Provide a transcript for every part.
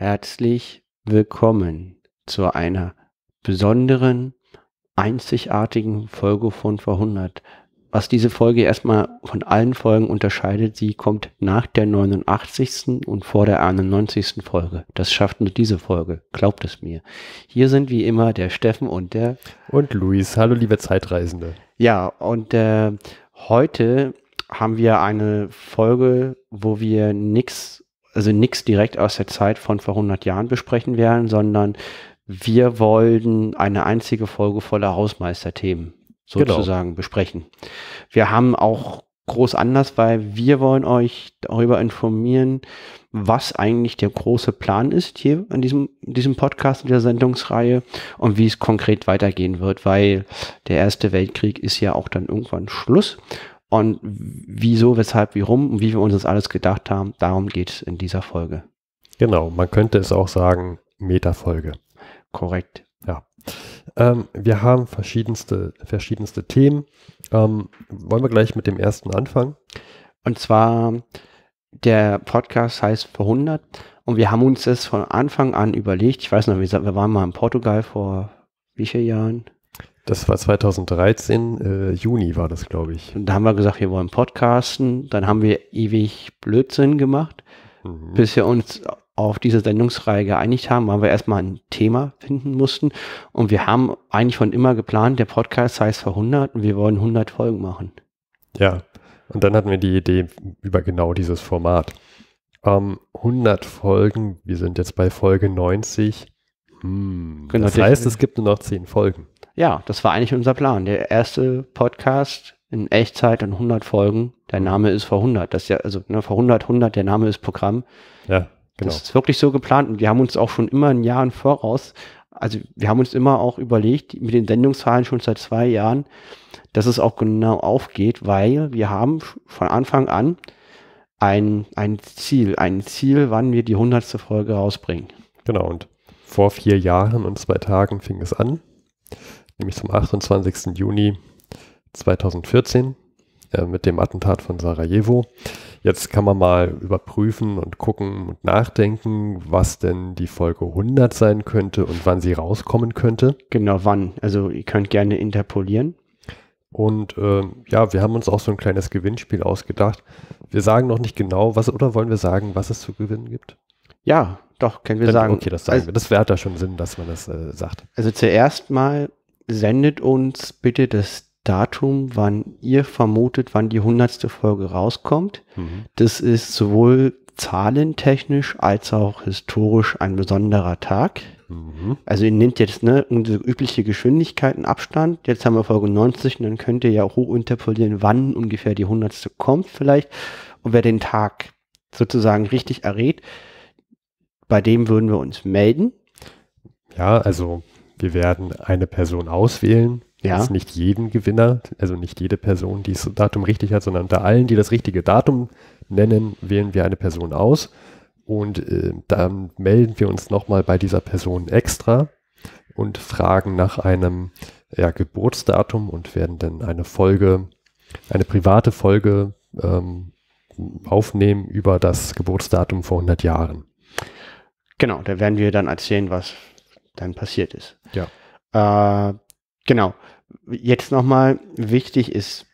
Herzlich willkommen zu einer besonderen, einzigartigen Folge von Verhundert. Was diese Folge erstmal von allen Folgen unterscheidet, sie kommt nach der 89. und vor der 91. Folge. Das schafft nur diese Folge, glaubt es mir. Hier sind wie immer der Steffen und der... Und Luis, hallo liebe Zeitreisende. Ja, und äh, heute haben wir eine Folge, wo wir nichts also nichts direkt aus der Zeit von vor 100 Jahren besprechen werden, sondern wir wollten eine einzige Folge voller Hausmeisterthemen genau. sozusagen genau. besprechen. Wir haben auch groß anders, weil wir wollen euch darüber informieren, was eigentlich der große Plan ist hier an diesem, diesem Podcast, in der Sendungsreihe und wie es konkret weitergehen wird, weil der Erste Weltkrieg ist ja auch dann irgendwann Schluss und wieso, weshalb, wie rum und wie wir uns das alles gedacht haben, darum geht es in dieser Folge. Genau, man könnte es auch sagen, Metafolge. Korrekt. Ja. Ähm, wir haben verschiedenste, verschiedenste Themen. Ähm, wollen wir gleich mit dem ersten anfangen? Und zwar, der Podcast heißt Vor 100 und wir haben uns das von Anfang an überlegt. Ich weiß noch, wir waren mal in Portugal vor wie vielen Jahren? Das war 2013, äh, Juni war das, glaube ich. Und da haben wir gesagt, wir wollen podcasten. Dann haben wir ewig Blödsinn gemacht. Mhm. Bis wir uns auf diese Sendungsreihe geeinigt haben, weil wir erstmal ein Thema finden mussten. Und wir haben eigentlich von immer geplant, der Podcast heißt vor 100 und wir wollen 100 Folgen machen. Ja, und dann hatten wir die Idee über genau dieses Format. Ähm, 100 Folgen, wir sind jetzt bei Folge 90. Hm, genau, das heißt, es gibt nur noch zehn Folgen. Ja, das war eigentlich unser Plan. Der erste Podcast in Echtzeit in 100 Folgen. Der Name ist vor 100. Das ja, also ne, vor 100, 100, der Name ist Programm. Ja, genau. Das ist wirklich so geplant. Und wir haben uns auch schon immer in Jahren Voraus, also wir haben uns immer auch überlegt, mit den Sendungszahlen schon seit zwei Jahren, dass es auch genau aufgeht, weil wir haben von Anfang an ein, ein Ziel, ein Ziel, wann wir die 100. Folge rausbringen. Genau, und vor vier Jahren und zwei Tagen fing es an, nämlich zum 28. Juni 2014 äh, mit dem Attentat von Sarajevo. Jetzt kann man mal überprüfen und gucken und nachdenken, was denn die Folge 100 sein könnte und wann sie rauskommen könnte. Genau, wann. Also ihr könnt gerne interpolieren. Und äh, ja, wir haben uns auch so ein kleines Gewinnspiel ausgedacht. Wir sagen noch nicht genau, was oder wollen wir sagen, was es zu gewinnen gibt? Ja, doch, können wir Dann, sagen. Okay, das sagen also, wir. Das wäre da schon Sinn, dass man das äh, sagt. Also zuerst mal sendet uns bitte das Datum, wann ihr vermutet, wann die hundertste Folge rauskommt. Mhm. Das ist sowohl zahlentechnisch als auch historisch ein besonderer Tag. Mhm. Also ihr nehmt jetzt ne, unsere übliche Geschwindigkeit und Abstand. Jetzt haben wir Folge 90 und dann könnt ihr ja hochinterpolieren, wann ungefähr die 100. kommt vielleicht. Und wer den Tag sozusagen richtig errät, bei dem würden wir uns melden. Ja, also wir werden eine Person auswählen. Ja. Jetzt nicht jeden Gewinner, also nicht jede Person, die das Datum richtig hat, sondern unter allen, die das richtige Datum nennen, wählen wir eine Person aus. Und äh, dann melden wir uns nochmal bei dieser Person extra und fragen nach einem ja, Geburtsdatum und werden dann eine Folge, eine private Folge ähm, aufnehmen über das Geburtsdatum vor 100 Jahren. Genau, da werden wir dann erzählen, was dann passiert ist. Ja. Äh, genau. Jetzt nochmal wichtig ist,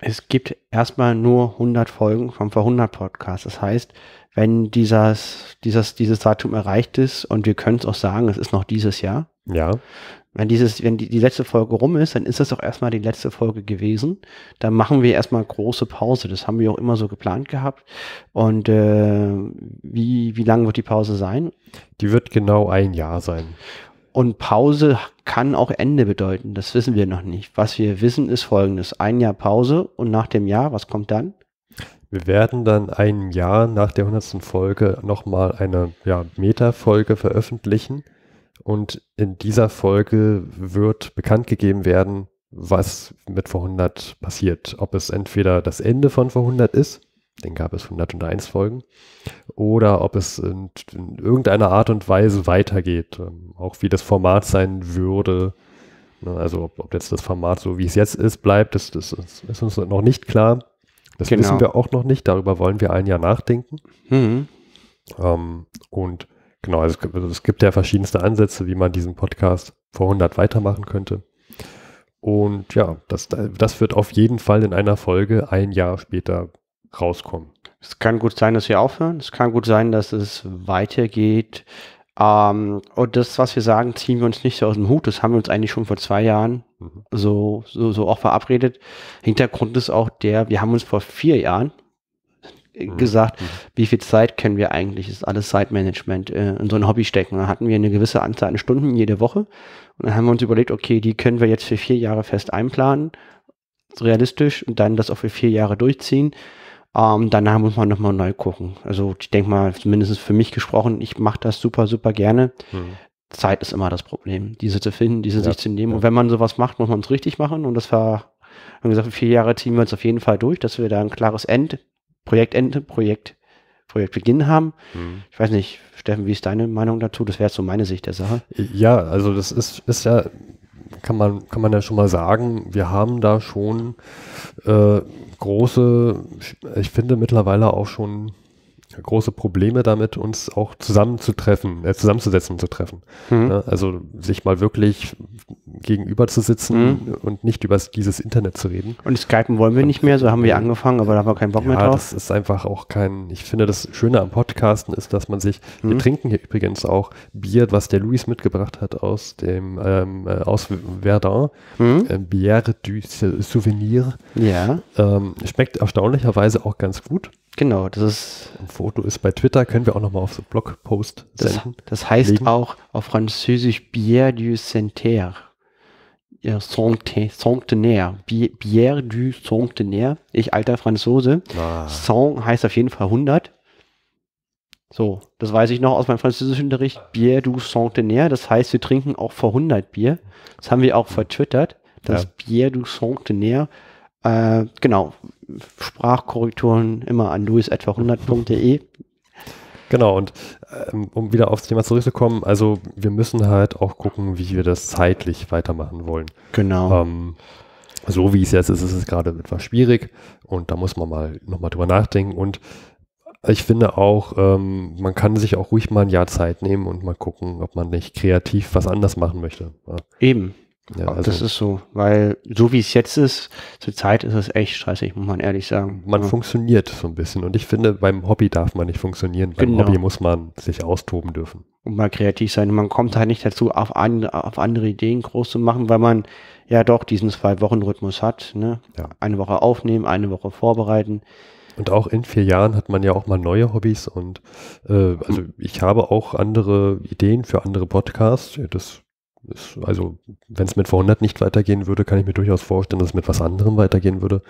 es gibt erstmal nur 100 Folgen vom Vor 100 Podcast. Das heißt, wenn dieses, dieses, dieses Datum erreicht ist und wir können es auch sagen, es ist noch dieses Jahr. Ja wenn dieses, wenn die, die letzte Folge rum ist, dann ist das doch erstmal die letzte Folge gewesen. Dann machen wir erstmal große Pause. Das haben wir auch immer so geplant gehabt. Und äh, wie, wie lang wird die Pause sein? Die wird genau ein Jahr sein. Und Pause kann auch Ende bedeuten. Das wissen wir noch nicht. Was wir wissen ist folgendes. Ein Jahr Pause und nach dem Jahr, was kommt dann? Wir werden dann ein Jahr nach der 100. Folge nochmal eine ja, Meta-Folge veröffentlichen und in dieser Folge wird bekannt gegeben werden, was mit vor 100 passiert. Ob es entweder das Ende von vor 100 ist, den gab es 101 Folgen, oder ob es in, in irgendeiner Art und Weise weitergeht, ähm, auch wie das Format sein würde. Ne, also ob, ob jetzt das Format so wie es jetzt ist bleibt, das, das, das ist uns noch nicht klar. Das genau. wissen wir auch noch nicht. Darüber wollen wir allen ja nachdenken. Mhm. Ähm, und Genau, also es gibt ja verschiedenste Ansätze, wie man diesen Podcast vor 100 weitermachen könnte. Und ja, das, das wird auf jeden Fall in einer Folge ein Jahr später rauskommen. Es kann gut sein, dass wir aufhören. Es kann gut sein, dass es weitergeht. Ähm, und das, was wir sagen, ziehen wir uns nicht so aus dem Hut. Das haben wir uns eigentlich schon vor zwei Jahren mhm. so, so, so auch verabredet. Hintergrund ist auch der, wir haben uns vor vier Jahren Mhm. gesagt, mhm. wie viel Zeit können wir eigentlich, ist alles Zeitmanagement äh, in so ein Hobby stecken. Da hatten wir eine gewisse Anzahl an Stunden jede Woche und dann haben wir uns überlegt, okay, die können wir jetzt für vier Jahre fest einplanen, realistisch und dann das auch für vier Jahre durchziehen. Ähm, danach muss man nochmal neu gucken. Also ich denke mal, zumindest für mich gesprochen, ich mache das super, super gerne. Mhm. Zeit ist immer das Problem, diese zu finden, diese ja, sich zu nehmen. Ja. Und wenn man sowas macht, muss man es richtig machen. Und das war, haben gesagt, vier Jahre ziehen wir uns auf jeden Fall durch, dass wir da ein klares End, Projektende, Projekt, Projektbeginn haben. Mhm. Ich weiß nicht, Steffen, wie ist deine Meinung dazu? Das wäre so meine Sicht der Sache. Ja, also das ist, ist ja, kann man, kann man ja schon mal sagen, wir haben da schon äh, große, ich finde mittlerweile auch schon große Probleme damit, uns auch zusammenzutreffen, äh, zusammenzusetzen und zu treffen. Mhm. Ja, also sich mal wirklich gegenüber zu sitzen mhm. und nicht über dieses Internet zu reden. Und Skypen wollen wir nicht mehr, so haben wir angefangen, aber da haben wir keinen Bock ja, mehr drauf. Das ist einfach auch kein, ich finde das Schöne am Podcasten ist, dass man sich, mhm. wir trinken hier übrigens auch Bier, was der Luis mitgebracht hat aus dem, ähm, äh, aus Verdun, mhm. äh, Bière du Souvenir. Ja. Ähm, schmeckt erstaunlicherweise auch ganz gut. Genau, das ist. Ein Foto ist bei Twitter, können wir auch nochmal auf so Blogpost senden. Das, das heißt legen. auch auf Französisch Bière du Centenaire. Ja, Centenaire. Bière du Centenaire. Ich alter Franzose. Ah. Cent heißt auf jeden Fall 100. So, das weiß ich noch aus meinem französischen Unterricht. Bière du Centenaire. Das heißt, wir trinken auch vor 100 Bier. Das haben wir auch vertwittert. Das ja. Bière du Centenaire. Äh, genau, Sprachkorrekturen immer an luisetwa Genau, und ähm, um wieder aufs Thema zurückzukommen, also wir müssen halt auch gucken, wie wir das zeitlich weitermachen wollen. Genau. Ähm, so wie es jetzt ist, ist es gerade etwas schwierig und da muss man mal nochmal drüber nachdenken. Und ich finde auch, ähm, man kann sich auch ruhig mal ein Jahr Zeit nehmen und mal gucken, ob man nicht kreativ was anders machen möchte. Ja. Eben. Ja, also das ist so, weil so wie es jetzt ist, zur Zeit ist es echt stressig, muss man ehrlich sagen. Man ja. funktioniert so ein bisschen und ich finde, beim Hobby darf man nicht funktionieren, beim genau. Hobby muss man sich austoben dürfen. Und mal kreativ sein. man kommt halt nicht dazu, auf, an, auf andere Ideen groß zu machen, weil man ja doch diesen Zwei-Wochen-Rhythmus hat. Ne? Ja. Eine Woche aufnehmen, eine Woche vorbereiten. Und auch in vier Jahren hat man ja auch mal neue Hobbys und äh, also ich habe auch andere Ideen für andere Podcasts. Das also wenn es mit 400 nicht weitergehen würde, kann ich mir durchaus vorstellen, dass es mit was anderem weitergehen würde.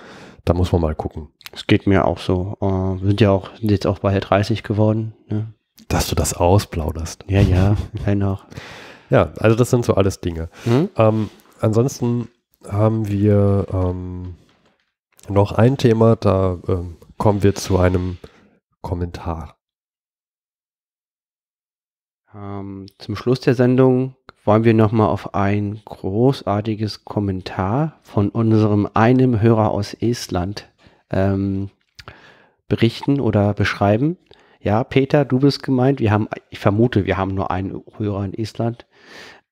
Da muss man mal gucken. Es geht mir auch so. Uh, wir sind ja auch sind jetzt auch bei 30 geworden. Ne? Dass du das ausplauderst. Ja, ja, dennoch. ja, also das sind so alles Dinge. Mhm. Ähm, ansonsten haben wir ähm, noch ein Thema, da ähm, kommen wir zu einem Kommentar. Ähm, zum Schluss der Sendung wollen wir nochmal auf ein großartiges Kommentar von unserem einem Hörer aus Estland ähm, berichten oder beschreiben. Ja, Peter, du bist gemeint. Wir haben, ich vermute, wir haben nur einen Hörer in Estland.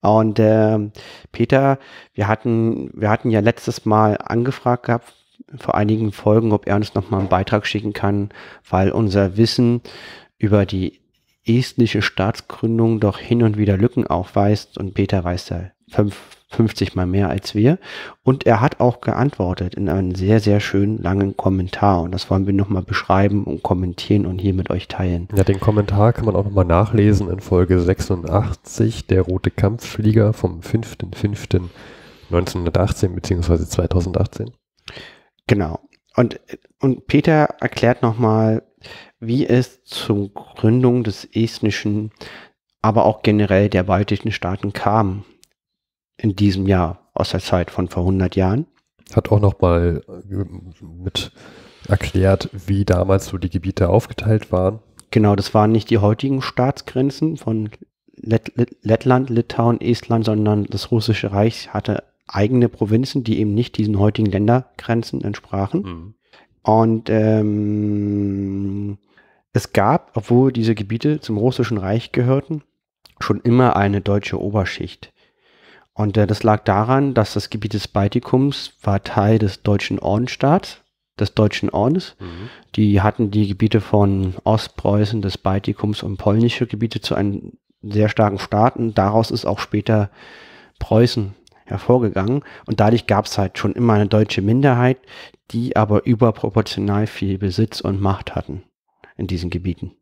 Und äh, Peter, wir hatten, wir hatten ja letztes Mal angefragt gehabt, vor einigen Folgen, ob er uns nochmal einen Beitrag schicken kann, weil unser Wissen über die estnische Staatsgründung doch hin und wieder Lücken aufweist und Peter weiß da fünf, 50 mal mehr als wir. Und er hat auch geantwortet in einem sehr, sehr schönen langen Kommentar. Und das wollen wir nochmal beschreiben und kommentieren und hier mit euch teilen. Ja, den Kommentar kann man auch nochmal nachlesen in Folge 86, der rote Kampfflieger vom 5.5.1918 bzw. 2018. Genau. Und, und Peter erklärt nochmal, wie es zur Gründung des estnischen, aber auch generell der baltischen Staaten kam in diesem Jahr aus der Zeit von vor 100 Jahren. Hat auch nochmal äh, mit erklärt, wie damals so die Gebiete aufgeteilt waren. Genau, das waren nicht die heutigen Staatsgrenzen von Lett Lettland, Litauen, Estland, sondern das russische Reich hatte eigene Provinzen, die eben nicht diesen heutigen Ländergrenzen entsprachen. Mhm. Und ähm, es gab, obwohl diese Gebiete zum Russischen Reich gehörten, schon immer eine deutsche Oberschicht. Und äh, das lag daran, dass das Gebiet des Baltikums war Teil des deutschen Ordensstaats, des deutschen Ordens. Mhm. Die hatten die Gebiete von Ostpreußen, des Baltikums und polnische Gebiete zu einem sehr starken Staat. Und Daraus ist auch später Preußen hervorgegangen. Und dadurch gab es halt schon immer eine deutsche Minderheit, die aber überproportional viel Besitz und Macht hatten in diesen Gebieten.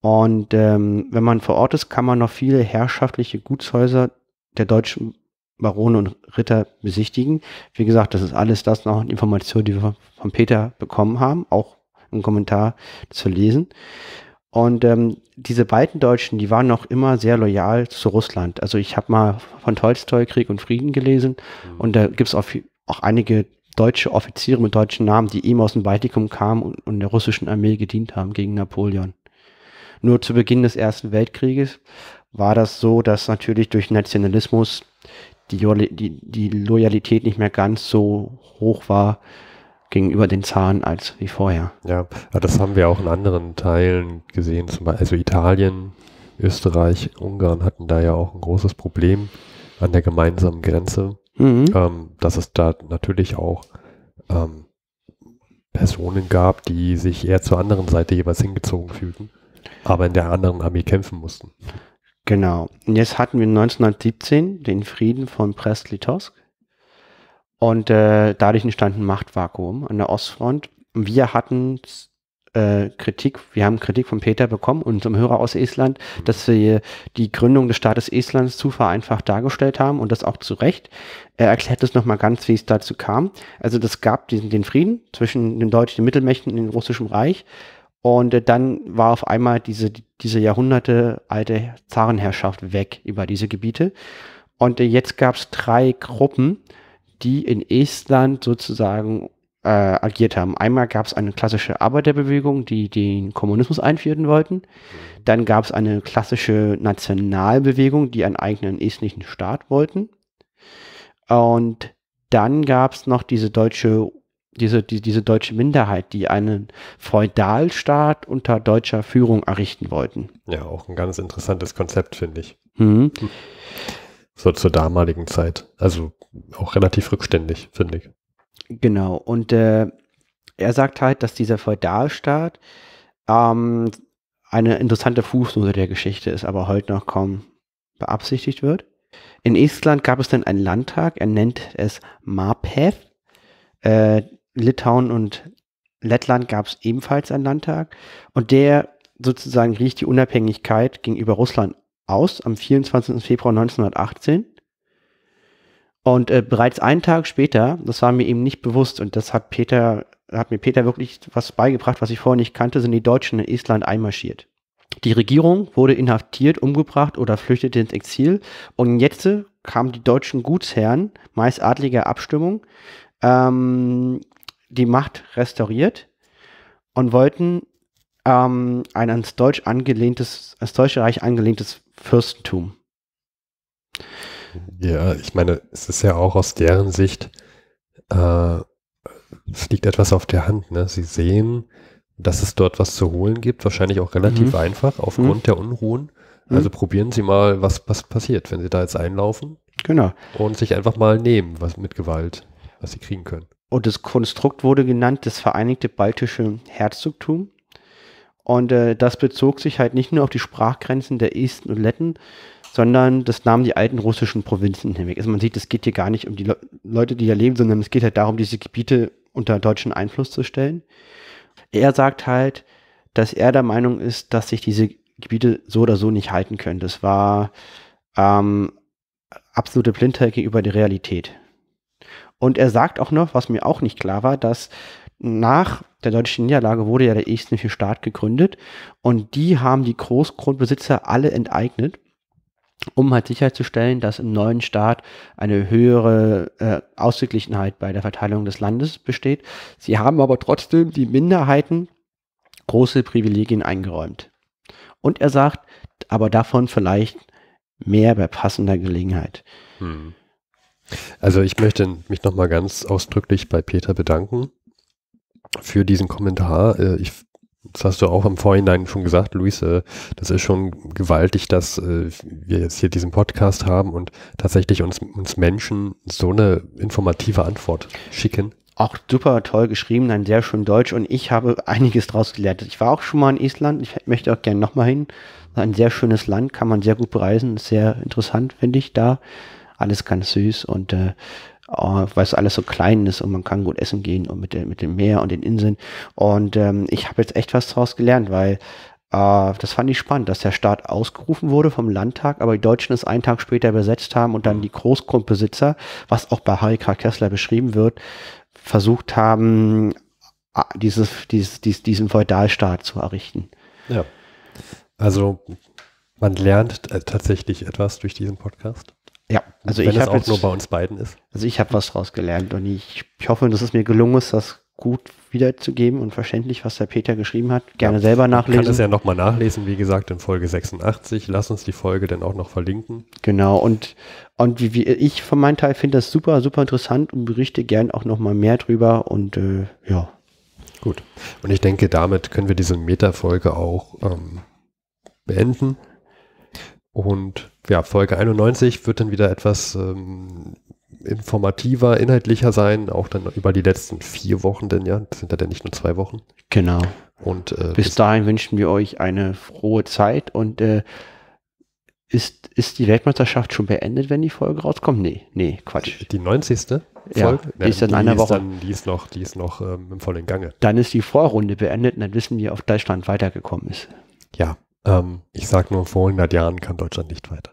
Und ähm, wenn man vor Ort ist, kann man noch viele herrschaftliche Gutshäuser der deutschen Barone und Ritter besichtigen. Wie gesagt, das ist alles das noch Informationen, die wir von Peter bekommen haben, auch im Kommentar zu lesen. Und ähm, diese beiden Deutschen, die waren noch immer sehr loyal zu Russland. Also ich habe mal von Tolstoi Krieg und Frieden gelesen mhm. und da gibt es auch, auch, einige deutsche Offiziere mit deutschen Namen, die eben aus dem Baltikum kamen und, und der russischen Armee gedient haben gegen Napoleon. Nur zu Beginn des Ersten Weltkrieges war das so, dass natürlich durch Nationalismus die, die, die Loyalität nicht mehr ganz so hoch war, gegenüber den Zahlen als wie vorher. Ja, das haben wir auch in anderen Teilen gesehen, zum Beispiel also Italien, Österreich, Ungarn hatten da ja auch ein großes Problem an der gemeinsamen Grenze, mhm. ähm, dass es da natürlich auch ähm, Personen gab, die sich eher zur anderen Seite jeweils hingezogen fühlten, aber in der anderen Armee kämpfen mussten. Genau. Und jetzt hatten wir 1917 den Frieden von Brest-Litovsk. Und äh, dadurch entstand ein Machtvakuum an der Ostfront. Wir hatten äh, Kritik, wir haben Kritik von Peter bekommen, unserem Hörer aus Estland, mhm. dass wir die Gründung des Staates Estlands zu vereinfacht dargestellt haben und das auch zu Recht. Er erklärt es nochmal ganz, wie es dazu kam. Also das gab diesen, den Frieden zwischen den deutschen Mittelmächten und dem russischen Reich und äh, dann war auf einmal diese, diese Jahrhunderte alte Zarenherrschaft weg über diese Gebiete. Und äh, jetzt gab es drei Gruppen, die in Estland sozusagen äh, agiert haben. Einmal gab es eine klassische Arbeiterbewegung, die den Kommunismus einführen wollten. Dann gab es eine klassische Nationalbewegung, die einen eigenen estnischen Staat wollten. Und dann gab es noch diese deutsche, diese, die, diese deutsche Minderheit, die einen Feudalstaat unter deutscher Führung errichten wollten. Ja, auch ein ganz interessantes Konzept, finde ich. Mhm. Hm. So zur damaligen Zeit. Also auch relativ rückständig, finde ich. Genau. Und äh, er sagt halt, dass dieser Feudalstaat ähm, eine interessante Fußnote der Geschichte ist, aber heute noch kaum beabsichtigt wird. In Estland gab es dann einen Landtag, er nennt es Marpev. Äh, Litauen und Lettland gab es ebenfalls einen Landtag und der sozusagen riecht die Unabhängigkeit gegenüber Russland aus am 24. Februar 1918. Und äh, bereits einen Tag später, das war mir eben nicht bewusst und das hat Peter, hat mir Peter wirklich was beigebracht, was ich vorher nicht kannte, sind die Deutschen in Island einmarschiert. Die Regierung wurde inhaftiert, umgebracht oder flüchtete ins Exil. Und jetzt äh, kamen die deutschen Gutsherren, meist adliger Abstimmung, ähm, die Macht restauriert und wollten ähm, ein ans Deutsch angelehntes, ans Deutsche Reich angelehntes Fürstentum. Ja, ich meine, es ist ja auch aus deren Sicht, äh, es liegt etwas auf der Hand. Ne? Sie sehen, dass es dort was zu holen gibt, wahrscheinlich auch relativ mhm. einfach aufgrund mhm. der Unruhen. Also mhm. probieren Sie mal, was, was passiert, wenn Sie da jetzt einlaufen. Genau. Und sich einfach mal nehmen, was mit Gewalt, was Sie kriegen können. Und das Konstrukt wurde genannt, das Vereinigte Baltische Herzogtum. Und äh, das bezog sich halt nicht nur auf die Sprachgrenzen der Esten und Letten, sondern das nahmen die alten russischen Provinzen hinweg. Also man sieht, es geht hier gar nicht um die Le Leute, die da leben, sondern es geht halt darum, diese Gebiete unter deutschen Einfluss zu stellen. Er sagt halt, dass er der Meinung ist, dass sich diese Gebiete so oder so nicht halten können. Das war ähm, absolute Blindheit gegenüber der Realität. Und er sagt auch noch, was mir auch nicht klar war, dass nach der deutschen Niederlage wurde ja der estnische Staat gegründet und die haben die Großgrundbesitzer alle enteignet, um halt sicherzustellen, dass im neuen Staat eine höhere äh, Ausgeglichenheit bei der Verteilung des Landes besteht. Sie haben aber trotzdem die Minderheiten große Privilegien eingeräumt. Und er sagt, aber davon vielleicht mehr bei passender Gelegenheit. Hm. Also ich möchte mich nochmal ganz ausdrücklich bei Peter bedanken für diesen Kommentar. Äh, ich, das hast du auch im Vorhinein schon gesagt, Luis, äh, das ist schon gewaltig, dass äh, wir jetzt hier diesen Podcast haben und tatsächlich uns, uns Menschen so eine informative Antwort schicken. Auch super toll geschrieben, ein sehr schön Deutsch und ich habe einiges draus gelernt. Ich war auch schon mal in Island, ich möchte auch gerne nochmal hin. Ein sehr schönes Land, kann man sehr gut bereisen, ist sehr interessant, finde ich da. Alles ganz süß und äh, Oh, weil es alles so klein ist und man kann gut essen gehen und mit, der, mit dem Meer und den Inseln. Und ähm, ich habe jetzt echt was daraus gelernt, weil äh, das fand ich spannend, dass der Staat ausgerufen wurde vom Landtag, aber die Deutschen es einen Tag später besetzt haben und dann mhm. die Großgrundbesitzer, was auch bei Harry K. Kessler beschrieben wird, versucht haben, äh, dieses, dieses, dies, diesen Feudalstaat zu errichten. Ja. Also man lernt äh, tatsächlich etwas durch diesen Podcast. Ja, also Wenn ich habe jetzt nur bei uns beiden ist. Also ich habe was rausgelernt und ich, ich hoffe, dass es mir gelungen ist, das gut wiederzugeben und verständlich, was der Peter geschrieben hat. Gerne ja, selber nachlesen. Ich kann es ja nochmal nachlesen, wie gesagt, in Folge 86. Lass uns die Folge dann auch noch verlinken. Genau, und, und wie, wie ich von meinem Teil finde das super, super interessant und berichte gern auch nochmal mehr drüber und äh, ja. Gut. Und ich denke, damit können wir diese Meta-Folge auch ähm, beenden. Und ja, Folge 91 wird dann wieder etwas ähm, informativer, inhaltlicher sein, auch dann über die letzten vier Wochen, denn ja, das sind ja dann nicht nur zwei Wochen. Genau. Und äh, bis, bis dahin wünschen wir euch eine frohe Zeit und äh, ist, ist die Weltmeisterschaft schon beendet, wenn die Folge rauskommt? Nee, nee, Quatsch. Die 90. Folge? Ja, die ist in einer Woche. Dann, die ist noch, die ist noch ähm, im vollen Gange. Dann ist die Vorrunde beendet und dann wissen wir, ob Deutschland weitergekommen ist. Ja, ähm, ich sage nur, vor 100 Jahren kam Deutschland nicht weiter.